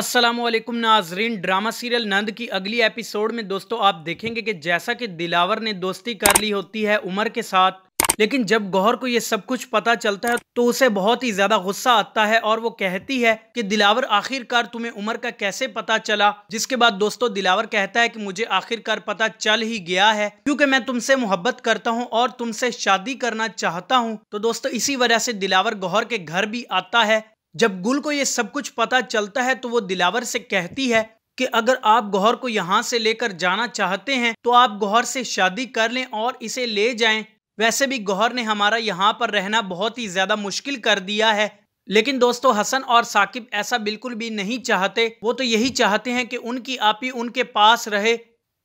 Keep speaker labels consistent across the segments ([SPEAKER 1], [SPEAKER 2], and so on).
[SPEAKER 1] असलम नाजरीन drama serial नंद की अगली एपिसोड में दोस्तों आप देखेंगे कि जैसा कि दिलावर ने दोस्ती कर ली होती है उमर के साथ लेकिन जब गौहर को ये सब कुछ पता चलता है तो उसे बहुत ही ज़्यादा गुस्सा आता है और वो कहती है कि दिलावर आखिरकार तुम्हें उमर का कैसे पता चला जिसके बाद दोस्तों दिलावर कहता है कि मुझे आखिरकार पता चल ही गया है क्योंकि मैं तुमसे मोहब्बत करता हूँ और तुमसे शादी करना चाहता हूँ तो दोस्तों इसी वजह से दिलावर गौहर के घर भी आता है जब गुल को ये सब कुछ पता चलता है तो वो दिलावर से कहती है कि अगर आप गौहर को यहाँ से लेकर जाना चाहते हैं तो आप गौहर से शादी कर लें और इसे ले जाएं वैसे भी गौहर ने हमारा यहाँ पर रहना बहुत ही ज़्यादा मुश्किल कर दिया है लेकिन दोस्तों हसन और साकिब ऐसा बिल्कुल भी नहीं चाहते वो तो यही चाहते हैं कि उनकी आपी उनके पास रहे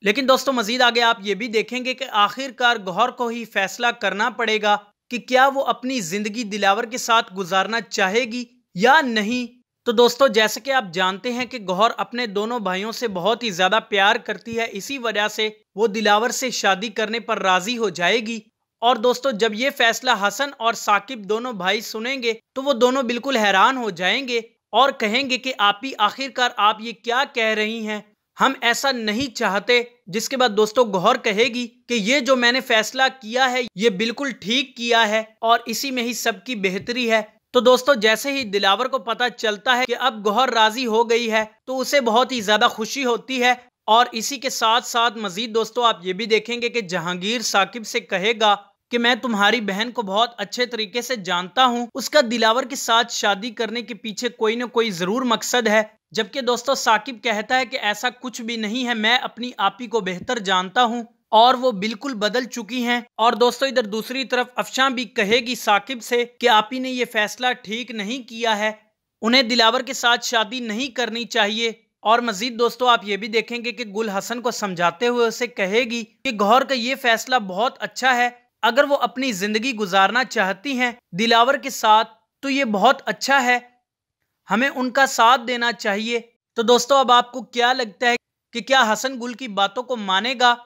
[SPEAKER 1] लेकिन दोस्तों मजीद आगे आप ये भी देखेंगे कि आखिरकार गौहर को ही फैसला करना पड़ेगा कि क्या वो अपनी ज़िंदगी दिलावर के साथ गुजारना चाहेगी या नहीं तो दोस्तों जैसे कि आप जानते हैं कि गौहर अपने दोनों भाइयों से बहुत ही ज़्यादा प्यार करती है इसी वजह से वो दिलावर से शादी करने पर राज़ी हो जाएगी और दोस्तों जब ये फैसला हसन और साकिब दोनों भाई सुनेंगे तो वो दोनों बिल्कुल हैरान हो जाएंगे और कहेंगे कि आप ही आखिरकार आप ये क्या कह रही हैं हम ऐसा नहीं चाहते जिसके बाद दोस्तों गौहर कहेगी कि ये जो मैंने फैसला किया है ये बिल्कुल ठीक किया है और इसी में ही सबकी बेहतरी है तो दोस्तों जैसे ही दिलावर को पता चलता है कि अब गौहर राजी हो गई है तो उसे बहुत ही ज़्यादा खुशी होती है और इसी के साथ साथ मज़ीद दोस्तों आप ये भी देखेंगे कि जहांगीर साकिब से कहेगा कि मैं तुम्हारी बहन को बहुत अच्छे तरीके से जानता हूँ उसका दिलावर के साथ शादी करने के पीछे कोई ना कोई ज़रूर मकसद है जबकि दोस्तों साकिब कहता है कि ऐसा कुछ भी नहीं है मैं अपनी आपी को बेहतर जानता हूँ और वो बिल्कुल बदल चुकी हैं और दोस्तों इधर दूसरी तरफ अफशां भी कहेगी साकिब से कि आप ही ने ये फैसला ठीक नहीं किया है उन्हें दिलावर के साथ शादी नहीं करनी चाहिए और मजीद दोस्तों आप ये भी देखेंगे कि गुल हसन को समझाते हुए उसे कहेगी कि गौहर का ये फैसला बहुत अच्छा है अगर वो अपनी ज़िंदगी गुजारना चाहती हैं दिलावर के साथ तो ये बहुत अच्छा है हमें उनका साथ देना चाहिए तो दोस्तों अब आपको क्या लगता है कि क्या हसन गुल की बातों को मानेगा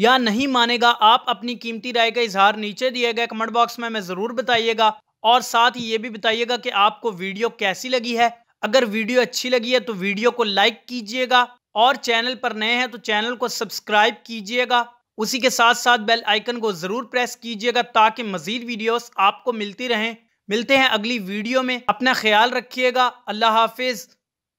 [SPEAKER 1] या नहीं मानेगा आप अपनी कीमती राय का इजहार नीचे दिए गए कमेंट बॉक्स में हमें ज़रूर बताइएगा और साथ ही ये भी बताइएगा कि आपको वीडियो कैसी लगी है अगर वीडियो अच्छी लगी है तो वीडियो को लाइक कीजिएगा और चैनल पर नए हैं तो चैनल को सब्सक्राइब कीजिएगा उसी के साथ साथ बेल आइकन को ज़रूर प्रेस कीजिएगा ताकि मज़ीद वीडियोस आपको मिलती रहें मिलते हैं अगली वीडियो में अपना ख्याल रखिएगा अल्लाह हाफिज़